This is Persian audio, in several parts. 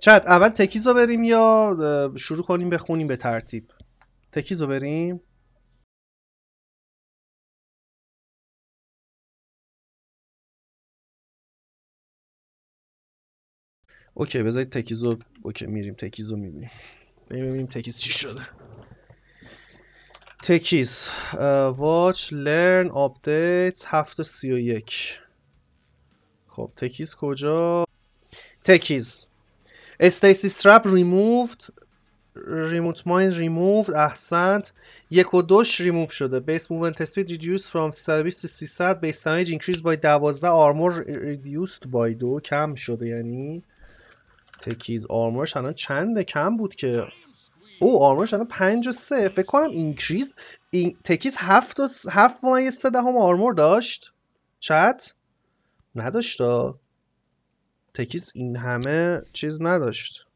چت اول تکیز رو بریم یا شروع کنیم بخونیم به ترتیب تکیز رو بریم اوکی بذارید تکیزو. رو اوکی میریم تکیز رو میبینیم ببینیم تکیز چی شده تکیز واچ لرن آپدیت یک خب تکیز کجا تکیز استیسی استراب ریمووت ریموت ماین ریمووت احسنت یک و دوش ریموف شده بیس موومنت اسپید ریدیوس فرام 320 تا 300 بیس دمیج اینکریز بای 12 آرمور ریدیوسد بای دو کم شده یعنی تکیز آرمورش الان چنده کم بود که او آرمورش الان 5 و 3 فکر کنم اینکریز این... تکیز 7 و 7 و 3 دهم آرمور داشت چت نداشتا تکیز این همه چیز نداشت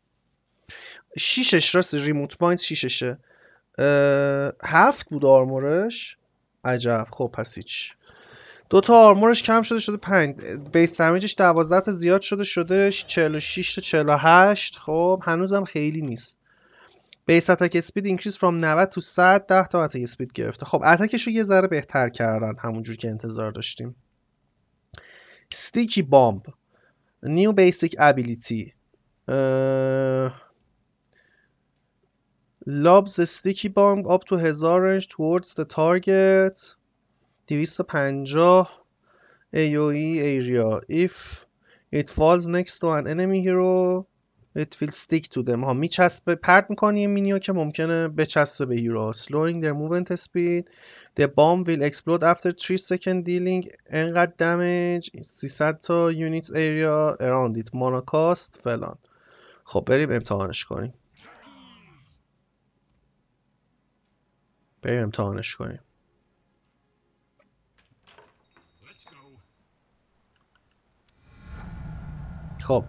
شیشش راست ریموت پاینت شیششه هفت بود آرمورش عجب خب پس هیچ دو تا آرمورش کم شده شده 5 بیس دمیجش دوازدت تا زیاد شده شده شیش تا هشت خب هنوزم خیلی نیست بیس اتک اسپید اینکریز فرام 90 تو 100 10 تا اتک اسپید گرفته خب اتکش رو یه ذره بهتر کردن همونجور که انتظار داشتیم ستیکی بامب نیو بیسیک ابیلیتی لابز استیکی بانگ آب تو هزار رنج تووردز ده تارگت دیویست پنجاه ای او ای ایریا ایف ایت فالز نکست تو ان انمی هیرو it will stick to them ها میچسبه پرت میکنه یه مینیو که ممکنه بچسبه به هیرو slowing their movement speed the bomb will explode after 3 second dealing انقدر damage 300 تا units area around it mana cost فلان خب بریم امتحانش کنیم بریم امتحانش کنیم خب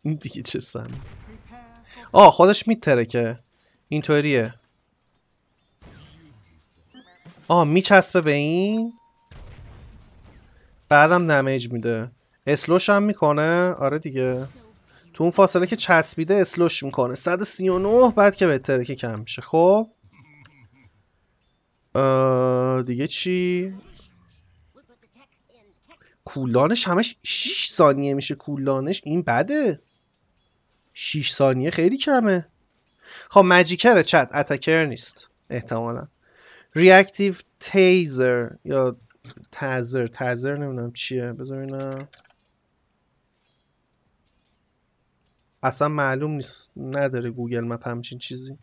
دیگه چه سن آه خودش میتره که اینطوریه آه میچسبه به این بعدم دمیج میده اسلوش هم میکنه آره دیگه تو اون فاصله که چسبیده اسلوش میکنه 139 بعد که بهتره که کم میشه خب دیگه چی کولانش همش 6 ثانیه میشه کولانش این بده 6 ثانیه خیلی کمه خب مجیکر چت اتکر نیست احتمالا ریاکتیو تیزر یا تازر تازر نمیدونم چیه بذارینم اصلا معلوم نیست نداره گوگل مپ همچین چیزی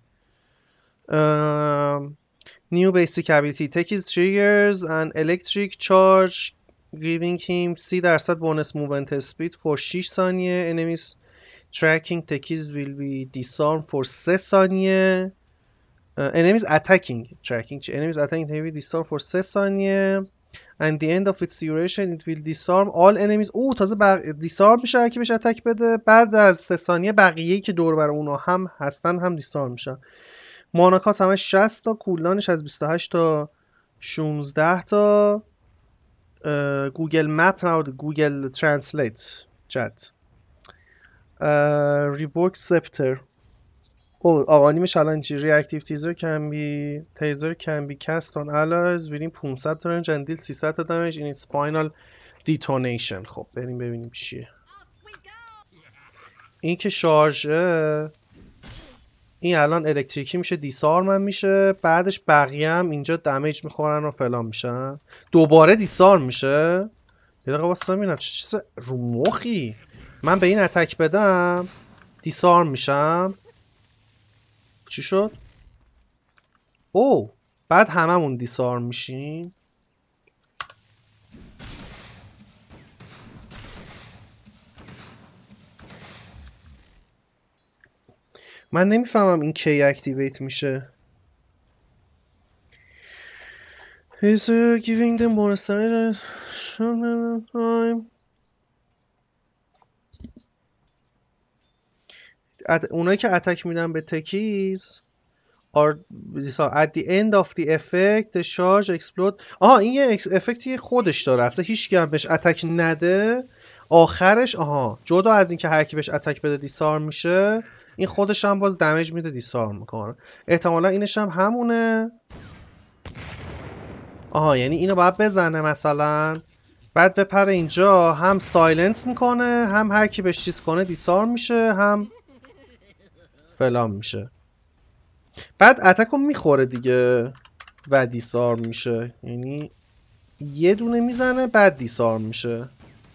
نیو بیسیک ابیلیتی تکیز تریگرز ان الکتریک چارج گیوینگ هیم 30 درصد بونس موومنت اسپید فور 6 ثانیه انمیز tracking techies will be disarmed for 3 ثانیه enemies attacking tracking enemies attacking will be disarmed for 3 ثانیه and the end of its duration it will disarm all enemies او تازه بق... disarm میشه که بهش اتک بده بعد از 3 ثانیه بقیه که دور بر اونا هم هستن هم disarm میشن ماناکاس همه 60 تا کولدانش از 28 تا 16 تا گوگل مپ نبود گوگل ترنسلیت چت ریبوک سپتر او آقا الان چی ریاکتیو تیزر کن بی تیزر کن بی کست آن الایز بریم 500 رنج اندیل 300 تا دمیج این سپاینال دیتونیشن خب بریم ببینیم چیه این که شارژه این الان الکتریکی میشه من میشه بعدش بقیه هم اینجا دمیج میخورن و فلان میشن دوباره دیسارم میشه یه دقیقه واسه ببینم چه چیز رو مخی من به این اتک بدم دیسارم میشم چی شد؟ او بعد هممون دیسارم میشیم من نمیفهمم این کی اکتیویت میشه He's giving them more time. ات... اونایی که اتک میدن به تکیز are at the end of the effect the charge explode آها این یه افکتی خودش داره اصلا هیچ هم بهش اتک نده آخرش آها جدا از اینکه هر کی بهش اتک بده دیسار میشه این خودش هم باز دمیج میده دیسار میکنه احتمالا اینش هم همونه آها یعنی اینو باید بزنه مثلا بعد بپره اینجا هم سایلنس میکنه هم هرکی بهش چیز کنه دیسار میشه هم فلان میشه بعد اتک رو میخوره دیگه و دیسار میشه یعنی یه دونه میزنه بعد دیسار میشه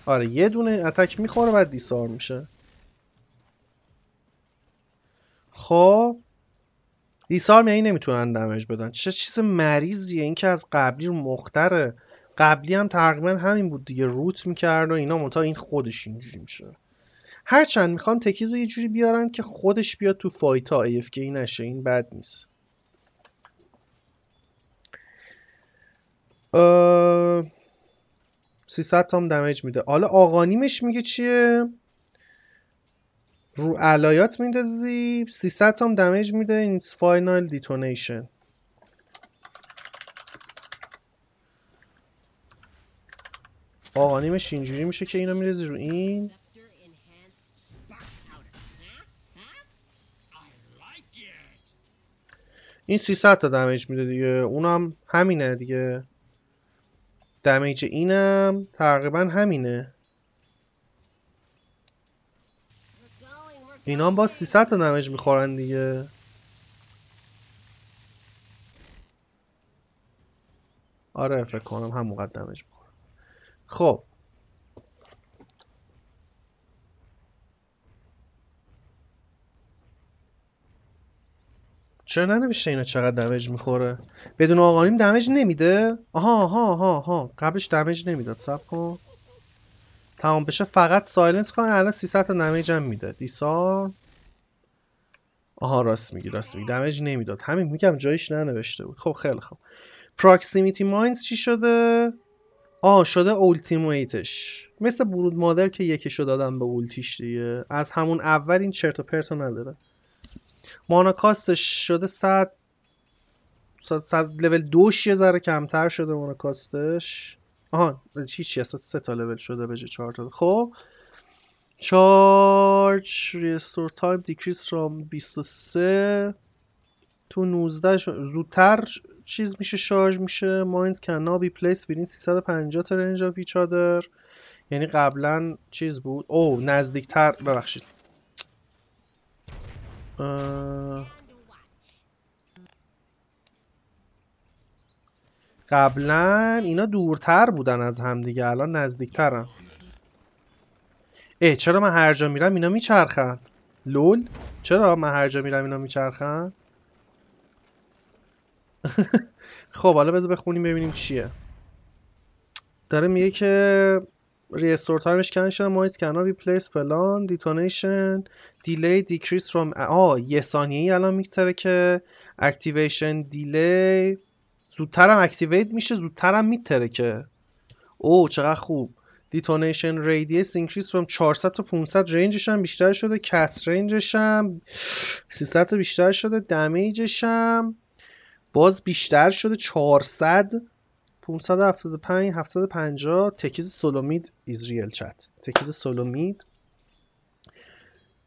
آره یه دونه اتک میخوره بعد دیسار میشه خب دیسار یعنی نمیتونن دمج بدن چه چیز مریضیه این که از قبلی رو مختره قبلی هم تقریبا همین بود دیگه روت میکرد و اینا تا این خودش اینجوری میشه هرچند میخوان تکیز رو یه جوری بیارن که خودش بیاد تو فایت ها نشه این بد نیست سی ست تام دمیج میده حالا آقانیمش میگه چیه رو علایات سی ست تام دمیج میده این فاینال دیتونیشن آقانیمش اینجوری میشه که اینو میرزی رو این این 300 تا دمیج میده دیگه اونم همینه دیگه دمیج اینم تقریبا همینه اینا هم با 300 تا دمیج میخورن دیگه آره فکر کنم همونقدر مقدمش میخوره خب چرا ننوشته اینا چقدر دمیج میخوره بدون آقانیم دمج نمیده آها آها آها آها قبلش دمیج نمیداد سب کن تمام بشه فقط سایلنس کن الان 300 تا دمیج هم میده دیسا آها راست میگی راست میگی دمیج نمیداد همین میگم جایش ننوشته بود خب خیلی خب. پراکسیمیتی ماینز چی شده آه شده اولتیمیتش مثل برود مادر که یکشو دادم به اولتیش دیگه از همون اول این چرت و پرتو نداره ماناکاست شده 100 100 لول دوش یه ذره کمتر شده ماناکاستش آها هیچی اصلا سه تا لول شده به 4 چهار تا خب چارج ریستور تایم دیکریس فرام 23 تو 19 زودتر چیز میشه شارژ میشه ماینز کنابی بی پلیس ویدین 350 تا رنج آف یعنی قبلا چیز بود او نزدیکتر ببخشید قبلا اینا دورتر بودن از هم الان نزدیکترن ای چرا من هر جا میرم اینا میچرخن لول چرا من هر جا میرم اینا میچرخن خب حالا بذار بخونیم ببینیم چیه داره میگه که ریستور تایمش کنش مایز کنا ریپلیس فلان دیتونیشن دیلی دیکریس فرام آ یه ثانیه ای الان میتره که اکتیویشن دیلی زودترم اکتیویت میشه زودترم میتره که او چقدر خوب دیتونیشن ریدیس اینکریز فرام 400 تا 500 رنجش هم بیشتر شده کس رنجش هم 300 تا بیشتر شده دمیجش هم باز بیشتر شده 400 575 750 تکیز سولومید ایزریل چت تکیز سولومید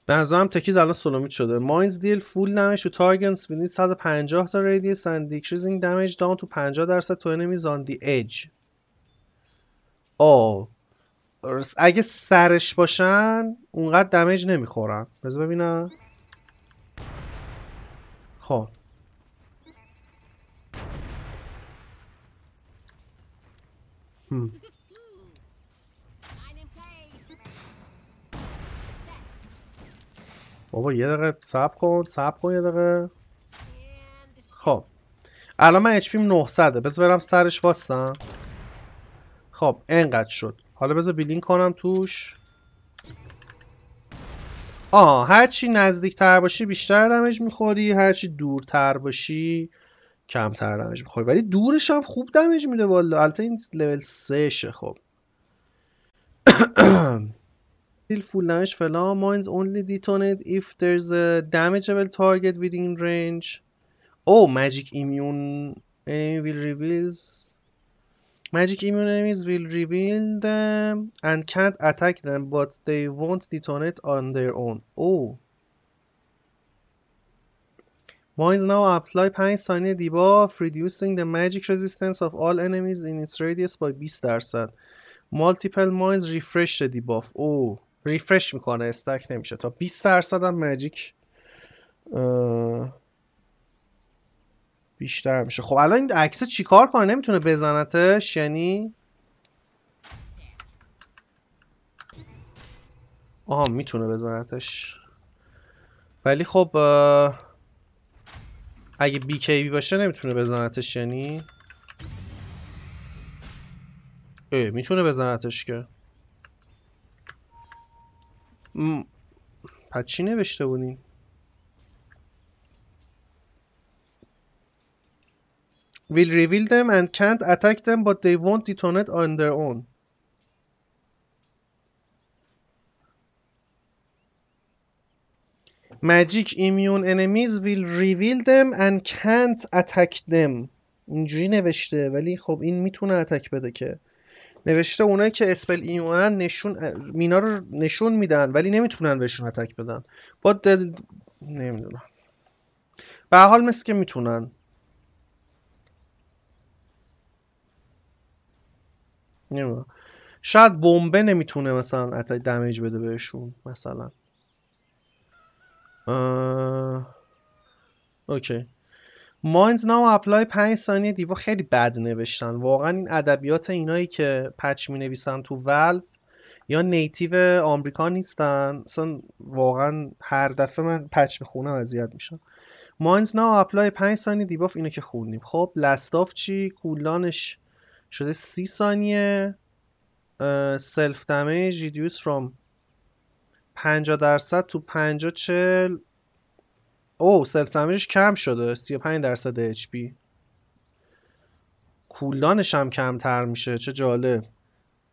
به هم تکیز الان سولومید شده ماینز دیل فول دمیج تو تارگنز بینید 150 تا ریدیس اند دیکریزینگ دمیج داون تو 50 درصد تو انمیز آن دی اج او اگه سرش باشن اونقدر دمیج نمیخورن بذار ببینم خب Hmm. بابا یه دقیقه سب کن سب کن یه دقیقه خب الان من اچپیم پیم 900 بذار برم سرش واسم خب انقدر شد حالا بذار بیلین کنم توش آه هرچی تر باشی بیشتر دمج میخوری هرچی تر باشی کمتر دمیج میخوره ولی دورش هم خوب دمیج میده والا البته این لول 3 شه خب still full damage فلان mines only detonate if there's a damageable target within range oh magic immune enemy will reveal magic immune enemies will reveal them and can't attack them but they won't detonate on their own oh Mines now apply 5 ثانیه دیبا reducing the magic resistance of all enemies in its radius by 20 درصد multiple mines refresh the debuff oh, او ریفرش میکنه استک نمیشه تا 20 درصد هم ماجیک بیشتر میشه خب الان این عکس چیکار کنه نمیتونه بزنتش یعنی آها میتونه بزنتش ولی خب اگه بی بی باشه نمیتونه بزنتش یعنی اه میتونه بزنتش که م... پچی چی نوشته بودی will reveal them and can't attack them but they won't detonate on their own Magic immune enemies will reveal them and can't attack them اینجوری نوشته ولی خب این میتونه اتک بده که نوشته اونایی که اسپل ایمونن نشون مینا رو نشون میدن ولی نمیتونن بهشون اتک بدن با دل... نمیدونم به حال مثل که میتونن نمیدونم شاید بمبه نمیتونه مثلا اتک دمیج بده بهشون مثلا اوکی ماینز نام اپلای 5 ثانیه دیوا خیلی بد نوشتن واقعا این ادبیات اینایی که پچ می نویسن تو ولو یا نیتیو آمریکا نیستن اصلا واقعا هر دفعه من پچ میخونم اذیت میشم ماینز ناو اپلای 5 ثانیه دیباف اینو که خوندیم خب لستاف چی کولانش شده 30 ثانیه سلف دمیج ریدیوس فرام 50 درصد تو 50 40 او سلف دمیجش کم شده 35 درصد اچ پی کولدانش هم کمتر میشه چه جالب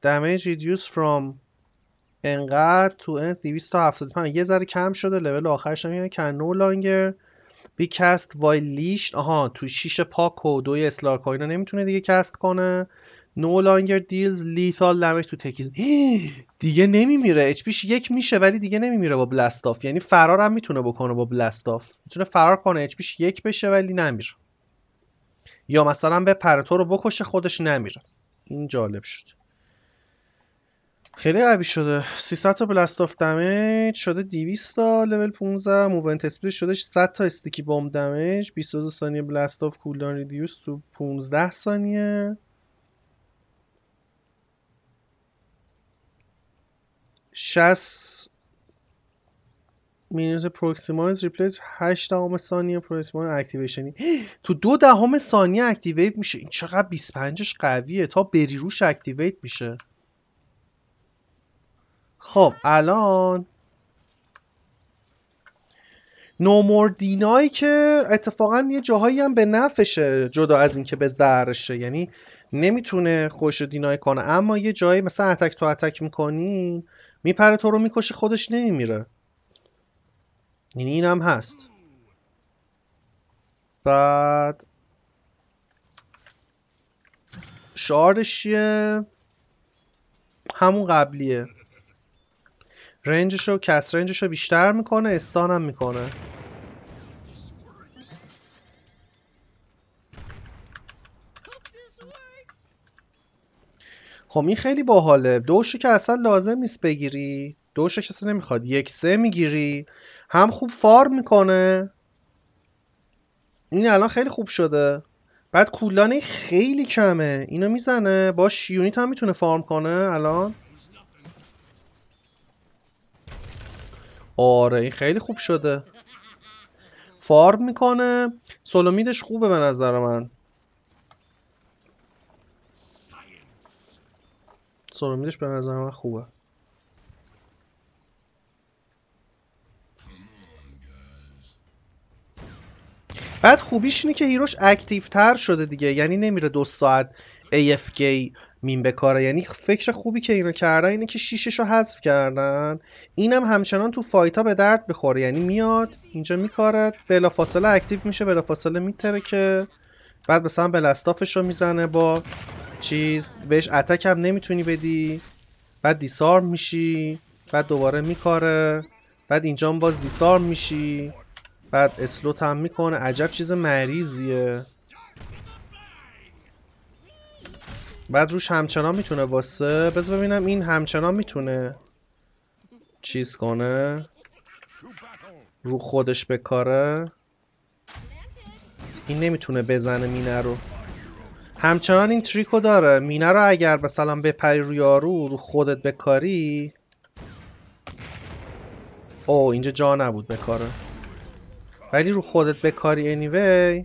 دمیج ریدیوز فرام انقدر تو ان 275 یه ذره کم شده لول آخرش هم کن نو لانگر بی کست وای لیشت آها تو شیش پاک و دوی اسلار کوین نمیتونه دیگه کست کنه نو لانگر دیلز لیتال دمج تو تکیز دیگه نمیمیره اچ پیش یک میشه ولی دیگه نمیمیره با آف یعنی فرار هم میتونه بکنه با آف میتونه فرار کنه اچ پیش یک بشه ولی نمیره یا مثلا به پرتو رو بکشه خودش نمیره این جالب شد خیلی قوی شده 300 تا بلاست آف دمیج شده 200 تا لول 15 موونت اسپید شده 100 تا استیکی بمب دمیج 22 ثانیه بلاست آف کولدان ریدیوس تو 15 ثانیه 60 مینوت پروکسیمایز ریپلیس 8 دهم ثانیه پروکسیمایز اکتیویشنی تو دو دهم ثانیه اکتیویت میشه این چقدر 25ش قویه تا بری روش اکتیویت میشه خب الان نومور دینایی که اتفاقا یه جاهایی هم به نفشه جدا از اینکه به ضررشه یعنی نمیتونه خوش دینای کنه اما یه جایی مثلا اتک تو اتک میکنین میپره تو رو میکشه خودش نمیمیره یعنی این هم هست بعد شعارش چیه همون قبلیه رنجش رو کس رنجش رو بیشتر میکنه استانم میکنه خب این خیلی باحاله دوشو که اصلا لازم نیست بگیری دوشو که اصلا نمیخواد یک سه میگیری هم خوب فارم میکنه این الان خیلی خوب شده بعد کولانه خیلی کمه اینو میزنه با یونیت هم میتونه فارم کنه الان آره این خیلی خوب شده فارم میکنه سولومیدش خوبه به نظر من سرمیدش به نظر من خوبه بعد خوبیش اینه که هیروش اکتیو تر شده دیگه یعنی نمیره دو ساعت AFK مین بکاره یعنی فکر خوبی که اینو کردن اینه که شیشش رو حذف کردن اینم همچنان تو ها به درد بخوره یعنی میاد اینجا میکارد بلافاصله اکتیو میشه بلافاصله میتره که بعد مثلا بلستافش رو میزنه با چیز بهش اتک هم نمیتونی بدی بعد دیسار میشی بعد دوباره میکاره بعد اینجا باز دیسار میشی بعد اسلوت هم میکنه عجب چیز مریضیه بعد روش همچنان میتونه واسه بذار ببینم این همچنان میتونه چیز کنه رو خودش بکاره این نمیتونه بزنه مینه رو همچنان این تریکو داره مینه رو اگر مثلا بپری روی آرو رو خودت بکاری او اینجا جا نبود بکاره ولی رو خودت بکاری انیوی anyway.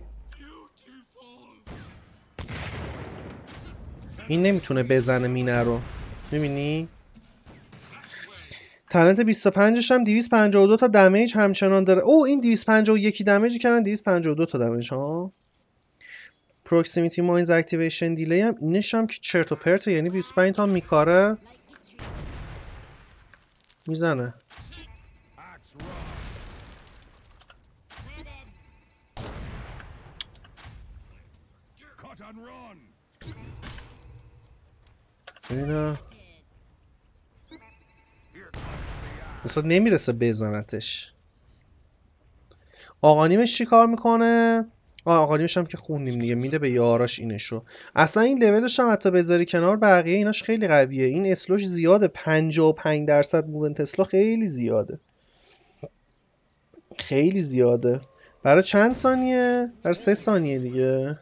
این نمیتونه بزنه مینه رو میبینی؟ تلنت 25 هم 252 تا دمیج همچنان داره او این 251 دمیجی کردن 252 تا دمیج ها پروکسیمیتی ماینز اکتیویشن دیلی هم اینش هم که چرت و پرته یعنی 25 تا میکاره میزنه اینا اصلا نمیرسه بزنتش آقا نیمش چی کار میکنه آه هم که خوندیم دیگه میده به یاراش اینش رو اصلا این لولش هم حتی بذاری کنار بقیه ایناش خیلی قویه این اسلوش زیاده 55 درصد موونت اسلو خیلی زیاده خیلی زیاده برای چند ثانیه؟ برای سه ثانیه دیگه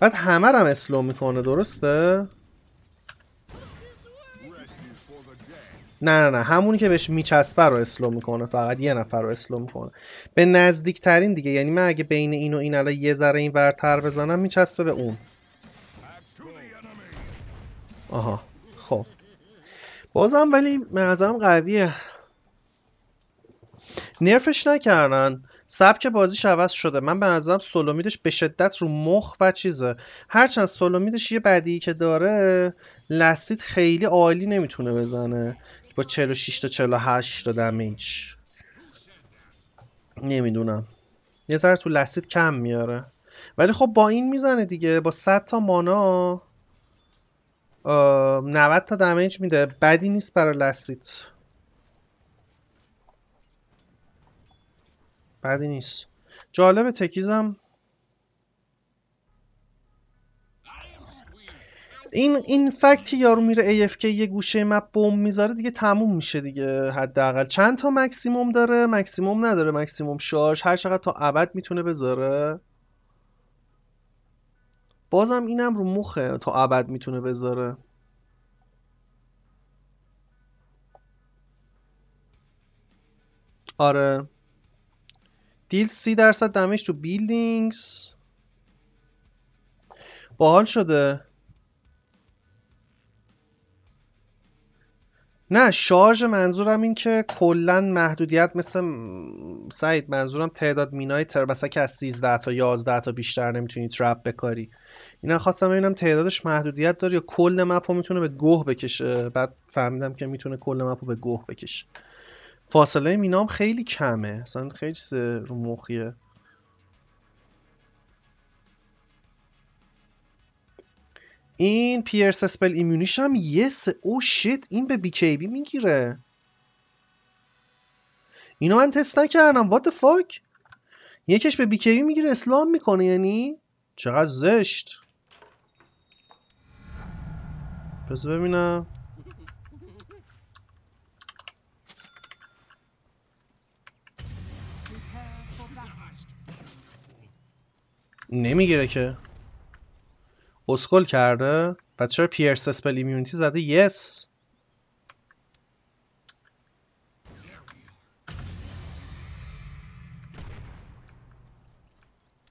بعد همه هم اسلو میکنه درسته؟ نه نه نه همونی که بهش میچسبه رو اسلو میکنه فقط یه نفر رو اسلو میکنه به نزدیک ترین دیگه یعنی من اگه بین این و این الان یه ذره این ورتر بزنم میچسبه به اون آها خب بازم ولی منظرم قویه نرفش نکردن سبک بازیش عوض شده من به نظرم سولومیدش به شدت رو مخ و چیزه هرچند سولومیدش یه بدی که داره لستید خیلی عالی نمیتونه بزنه با 46 تا 48 تا دمیج نمیدونم یه ذره تو لسید کم میاره ولی خب با این میزنه دیگه با 100 تا مانا 90 تا دمیج میده بدی نیست برای لسید بدی نیست جالبه تکیزم این این فکتی یارو میره AFK یه گوشه مپ بم میذاره دیگه تموم میشه دیگه حداقل چند تا مکسیموم داره مکسیموم نداره مکسیموم شارژ هر چقدر تا ابد میتونه بذاره بازم اینم رو مخه تا ابد میتونه بذاره آره دیل سی درصد دمش تو بیلدینگز باحال شده نه شارژ منظورم این که کلا محدودیت مثل سعید منظورم تعداد مینای تر مثلا که از 13 تا 11 تا بیشتر نمیتونی ترپ بکاری اینا خواستم ببینم تعدادش محدودیت داره یا کل مپو میتونه به گوه بکشه بعد فهمیدم که میتونه کل مپو به گوه بکشه فاصله مینام خیلی کمه مثلا خیلی رو مخیه این پیرس اسپل ایمیونیش هم یس او شیت این به بیکیبی میگیره اینو من تست نکردم وات فاک یکش به بیکیبی میگیره اسلام میکنه یعنی چقدر زشت پس ببینم نمیگیره که اسکل کرده و چرا پیرس اسپل ایمیونیتی زده یس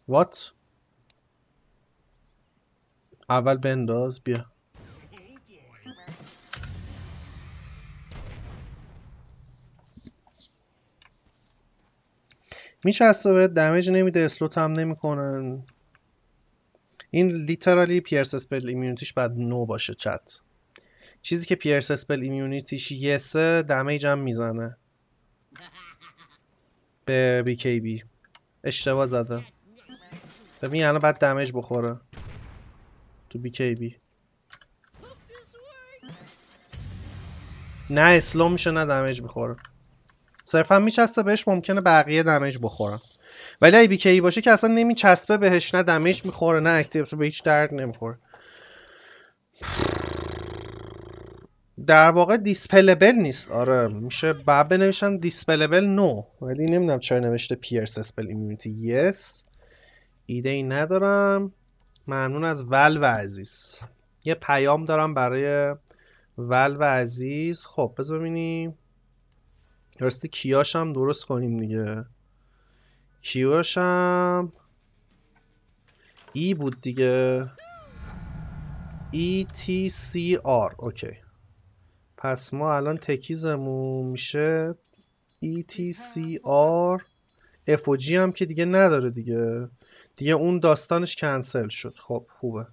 وات اول بنداز بیا میچسته به دمیج نمیده اسلوت هم نمیکنن این لیترالی پیرس اسپل ایمیونیتیش بعد نو باشه چت چیزی که پیرس اسپل ایمیونیتیش یسه دمیج هم میزنه به بی کی بی اشتباه زده ببین الان بعد دمیج بخوره تو بی کی بی نه اسلام میشه نه دمیج بخوره صرفا میچسته بهش ممکنه بقیه دمیج بخوره ولی ای بیکی باشه که اصلا نمیچسبه بهش نه دمیج میخوره نه اکتیو به هیچ درد نمیخوره در واقع دیسپلبل نیست آره میشه بعد بنویسن دیسپلبل نو ولی نمیدونم چرا نوشته پیرس اسپل ایمیونیتی یس ایده ای ندارم ممنون از ول و عزیز یه پیام دارم برای ول و عزیز خب بذار ببینیم درستی کیاش هم درست کنیم دیگه کیوشم ای بود دیگه آر اوکی پس ما الان تکیزمون میشه و جی هم که دیگه نداره دیگه دیگه اون داستانش کنسل شد خب خوبه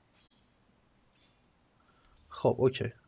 خب اوکی